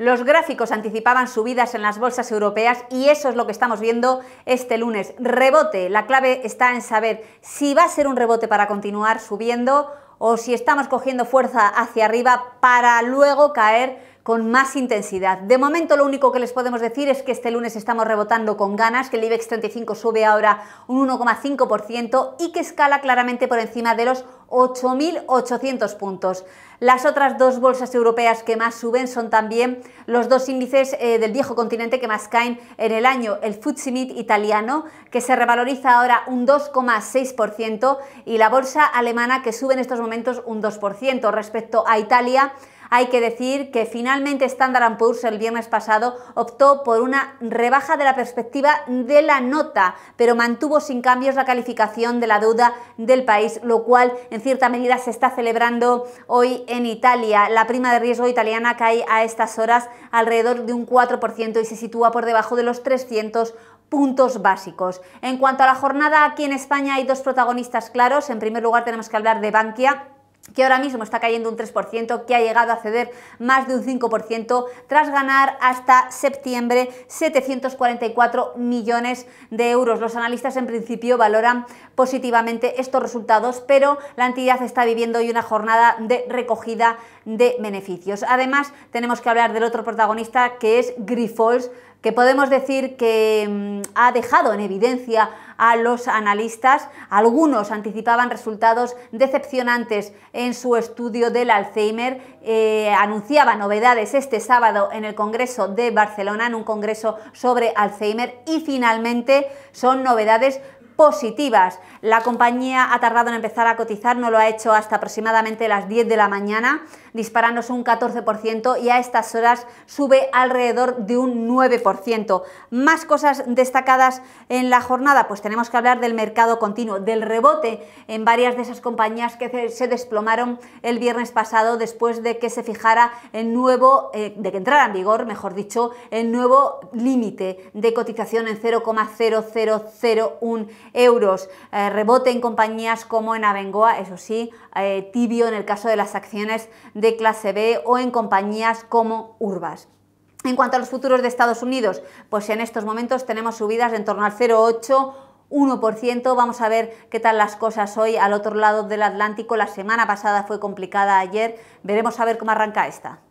Los gráficos anticipaban subidas en las bolsas europeas y eso es lo que estamos viendo este lunes. Rebote, la clave está en saber si va a ser un rebote para continuar subiendo o si estamos cogiendo fuerza hacia arriba para luego caer con más intensidad. De momento lo único que les podemos decir es que este lunes estamos rebotando con ganas, que el IBEX 35 sube ahora un 1,5% y que escala claramente por encima de los 8.800 puntos. Las otras dos bolsas europeas que más suben son también los dos índices eh, del viejo continente que más caen en el año. El Futsimit italiano, que se revaloriza ahora un 2,6%, y la bolsa alemana, que sube en estos momentos un 2%. Respecto a Italia, hay que decir que finalmente Standard Poor's el viernes pasado optó por una rebaja de la perspectiva de la nota, pero mantuvo sin cambios la calificación de la deuda del país, lo cual en cierta medida se está celebrando hoy en Italia. La prima de riesgo italiana cae a estas horas alrededor de un 4% y se sitúa por debajo de los 300 puntos básicos. En cuanto a la jornada, aquí en España hay dos protagonistas claros. En primer lugar tenemos que hablar de Bankia que ahora mismo está cayendo un 3%, que ha llegado a ceder más de un 5% tras ganar hasta septiembre 744 millones de euros. Los analistas en principio valoran positivamente estos resultados, pero la entidad está viviendo hoy una jornada de recogida de beneficios. Además, tenemos que hablar del otro protagonista que es Grifols, que podemos decir que mm, ha dejado en evidencia a los analistas. Algunos anticipaban resultados decepcionantes en su estudio del Alzheimer. Eh, anunciaba novedades este sábado en el Congreso de Barcelona, en un congreso sobre Alzheimer. Y finalmente son novedades positivas. La compañía ha tardado en empezar a cotizar, no lo ha hecho hasta aproximadamente las 10 de la mañana disparándose un 14% y a estas horas sube alrededor de un 9%. Más cosas destacadas en la jornada, pues tenemos que hablar del mercado continuo, del rebote en varias de esas compañías que se desplomaron el viernes pasado después de que se fijara el nuevo, eh, de que entrara en vigor, mejor dicho, el nuevo límite de cotización en 0,0001 euros. Eh, rebote en compañías como en Avengoa eso sí, eh, tibio en el caso de las acciones de clase B o en compañías como Urbas. En cuanto a los futuros de Estados Unidos, pues en estos momentos tenemos subidas en torno al 0,8%, 1%. Vamos a ver qué tal las cosas hoy al otro lado del Atlántico. La semana pasada fue complicada ayer. Veremos a ver cómo arranca esta.